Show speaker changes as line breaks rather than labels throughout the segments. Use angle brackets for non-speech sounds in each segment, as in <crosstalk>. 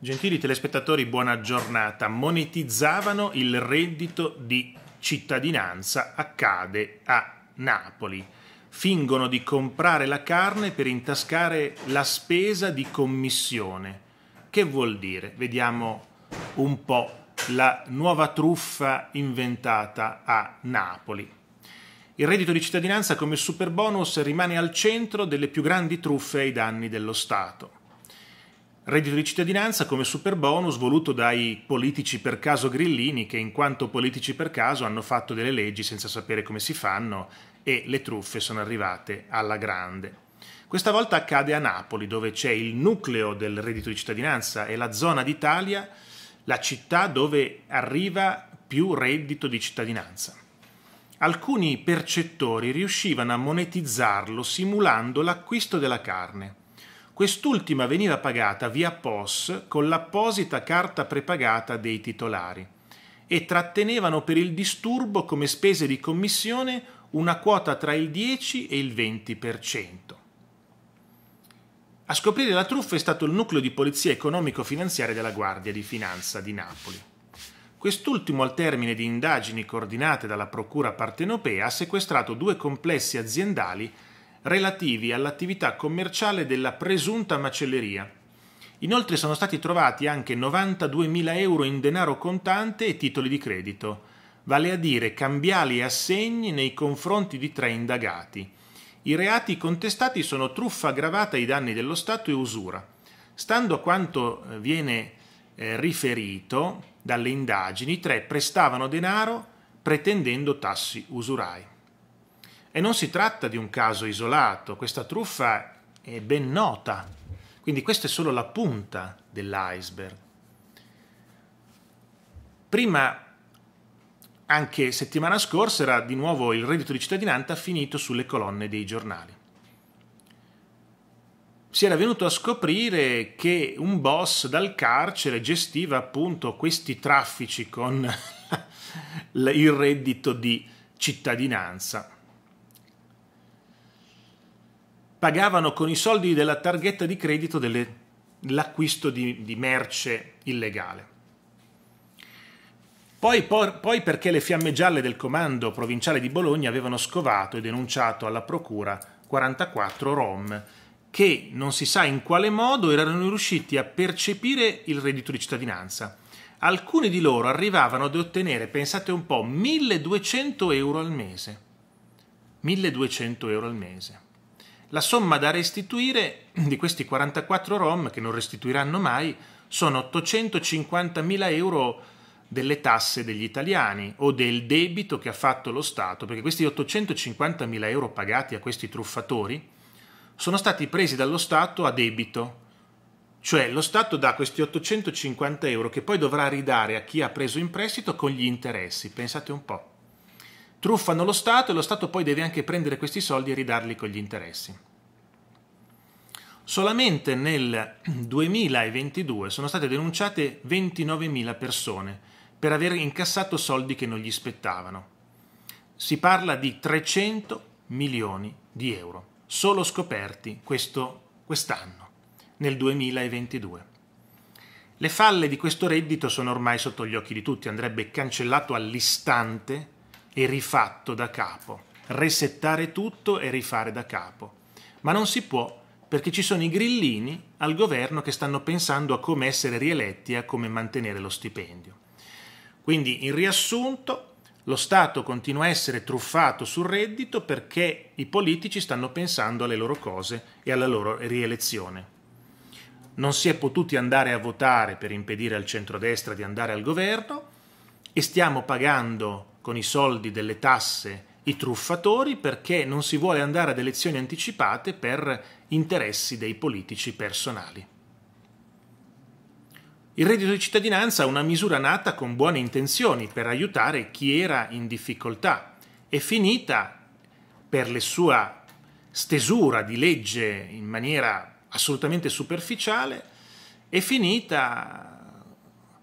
Gentili telespettatori, buona giornata. Monetizzavano il reddito di cittadinanza, accade a Napoli. Fingono di comprare la carne per intascare la spesa di commissione. Che vuol dire? Vediamo un po' la nuova truffa inventata a Napoli. Il reddito di cittadinanza come super bonus rimane al centro delle più grandi truffe ai danni dello Stato. Reddito di cittadinanza come super bonus voluto dai politici per caso grillini che in quanto politici per caso hanno fatto delle leggi senza sapere come si fanno e le truffe sono arrivate alla grande. Questa volta accade a Napoli dove c'è il nucleo del reddito di cittadinanza e la zona d'Italia, la città dove arriva più reddito di cittadinanza. Alcuni percettori riuscivano a monetizzarlo simulando l'acquisto della carne Quest'ultima veniva pagata via POS con l'apposita carta prepagata dei titolari e trattenevano per il disturbo come spese di commissione una quota tra il 10 e il 20%. A scoprire la truffa è stato il nucleo di polizia economico-finanziaria della Guardia di Finanza di Napoli. Quest'ultimo, al termine di indagini coordinate dalla Procura partenopea, ha sequestrato due complessi aziendali relativi all'attività commerciale della presunta macelleria. Inoltre sono stati trovati anche 92.000 euro in denaro contante e titoli di credito, vale a dire cambiali e assegni nei confronti di tre indagati. I reati contestati sono truffa aggravata ai danni dello Stato e usura. Stando a quanto eh, viene eh, riferito dalle indagini, i tre prestavano denaro pretendendo tassi usurai. E non si tratta di un caso isolato, questa truffa è ben nota. Quindi questa è solo la punta dell'iceberg. Prima, anche settimana scorsa, era di nuovo il reddito di cittadinanza finito sulle colonne dei giornali. Si era venuto a scoprire che un boss dal carcere gestiva appunto questi traffici con <laughs> il reddito di cittadinanza pagavano con i soldi della targhetta di credito delle, l'acquisto di, di, merce illegale. Poi, por, poi perché le fiamme gialle del comando provinciale di Bologna avevano scovato e denunciato alla procura 44 rom che non si sa in quale modo erano riusciti a percepire il reddito di cittadinanza. Alcuni di loro arrivavano ad ottenere, pensate un po', 1200 euro al mese. 1200 euro al mese. La somma da restituire di questi 44 ROM, che non restituiranno mai, sono 850.000 euro delle tasse degli italiani o del debito che ha fatto lo Stato, perché questi 850.000 euro pagati a questi truffatori sono stati presi dallo Stato a debito, cioè lo Stato dà questi 850 euro che poi dovrà ridare a chi ha preso in prestito con gli interessi, pensate un po' truffano lo Stato e lo Stato poi deve anche prendere questi soldi e ridarli con gli interessi. Solamente nel 2022 sono state denunciate 29.000 persone per aver incassato soldi che non gli spettavano. Si parla di 300 milioni di euro, solo scoperti questo, quest'anno, nel 2022. Le falle di questo reddito sono ormai sotto gli occhi di tutti, andrebbe cancellato all'istante e rifatto da capo, resettare tutto e rifare da capo. Ma non si può perché ci sono i grillini al governo che stanno pensando a come essere rieletti e a come mantenere lo stipendio. Quindi, in riassunto, lo Stato continua a essere truffato sul reddito perché i politici stanno pensando alle loro cose e alla loro rielezione. Non si è potuti andare a votare per impedire al centrodestra di andare al governo e stiamo pagando con i soldi delle tasse i truffatori perché non si vuole andare ad elezioni anticipate per interessi dei politici personali. Il reddito di cittadinanza è una misura nata con buone intenzioni per aiutare chi era in difficoltà e finita per la sua stesura di legge in maniera assolutamente superficiale, è finita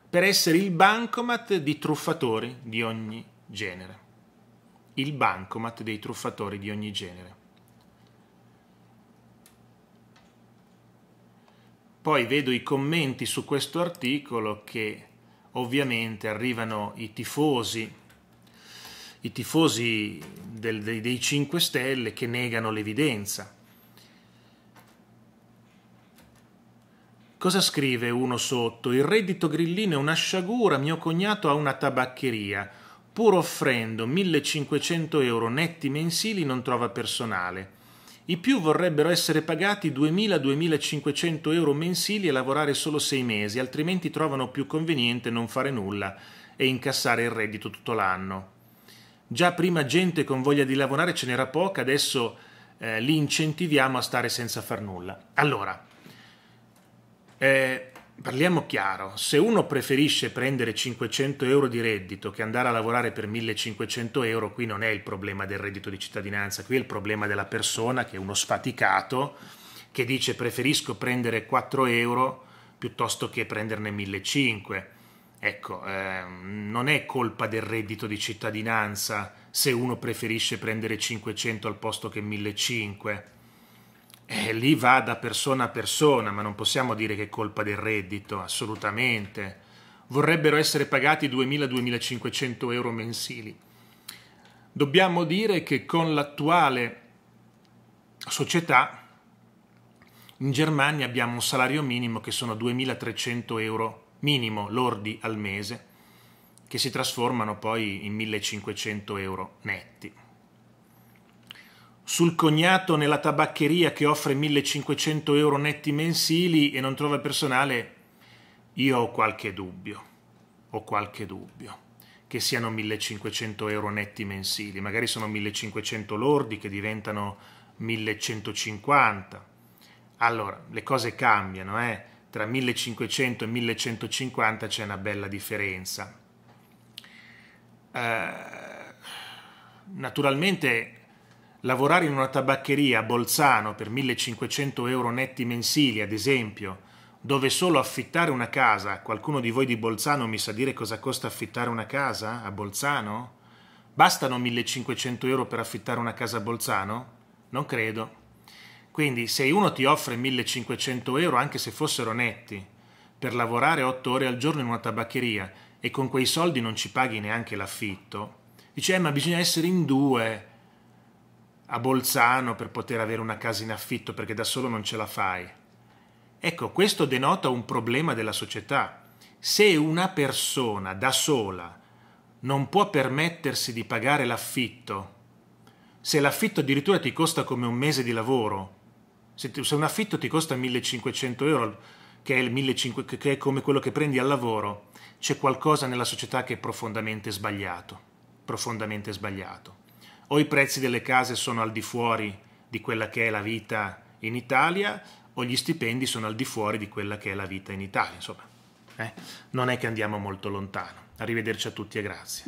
per essere il bancomat di truffatori di ogni genere. Il bancomat dei truffatori di ogni genere. Poi vedo i commenti su questo articolo che ovviamente arrivano i tifosi, i tifosi del, dei, dei 5 Stelle che negano l'evidenza. Cosa scrive uno sotto? Il reddito grillino è una sciagura, mio cognato ha una tabaccheria pur offrendo 1500 euro netti mensili non trova personale. I più vorrebbero essere pagati 2.000-2.500 euro mensili e lavorare solo sei mesi, altrimenti trovano più conveniente non fare nulla e incassare il reddito tutto l'anno. Già prima gente con voglia di lavorare ce n'era poca, adesso eh, li incentiviamo a stare senza far nulla. Allora, eh, Parliamo chiaro, se uno preferisce prendere 500 euro di reddito che andare a lavorare per 1500 euro, qui non è il problema del reddito di cittadinanza, qui è il problema della persona che è uno sfaticato che dice preferisco prendere 4 euro piuttosto che prenderne 1500. Ecco, eh, non è colpa del reddito di cittadinanza se uno preferisce prendere 500 al posto che 1500 eh, lì va da persona a persona, ma non possiamo dire che è colpa del reddito, assolutamente. Vorrebbero essere pagati 2.000-2.500 euro mensili. Dobbiamo dire che con l'attuale società in Germania abbiamo un salario minimo che sono 2.300 euro minimo lordi al mese, che si trasformano poi in 1.500 euro netti sul cognato nella tabaccheria che offre 1500 euro netti mensili e non trova personale, io ho qualche dubbio, ho qualche dubbio che siano 1500 euro netti mensili, magari sono 1500 lordi che diventano 1150. Allora, le cose cambiano, eh? tra 1500 e 1150 c'è una bella differenza. Uh, naturalmente lavorare in una tabaccheria a Bolzano per 1500 euro netti mensili, ad esempio, dove solo affittare una casa, qualcuno di voi di Bolzano mi sa dire cosa costa affittare una casa a Bolzano? Bastano 1500 euro per affittare una casa a Bolzano? Non credo. Quindi se uno ti offre 1500 euro, anche se fossero netti, per lavorare 8 ore al giorno in una tabaccheria e con quei soldi non ci paghi neanche l'affitto, dice eh, ma bisogna essere in due, a Bolzano per poter avere una casa in affitto perché da solo non ce la fai. Ecco, questo denota un problema della società. Se una persona da sola non può permettersi di pagare l'affitto, se l'affitto addirittura ti costa come un mese di lavoro, se, un affitto ti costa 1500 euro, che è, il 1500, che è come quello che prendi al lavoro, c'è qualcosa nella società che è profondamente sbagliato, profondamente sbagliato o i prezzi delle case sono al di fuori di quella che è la vita in Italia o gli stipendi sono al di fuori di quella che è la vita in Italia. Insomma, eh? non è che andiamo molto lontano. Arrivederci a tutti e grazie.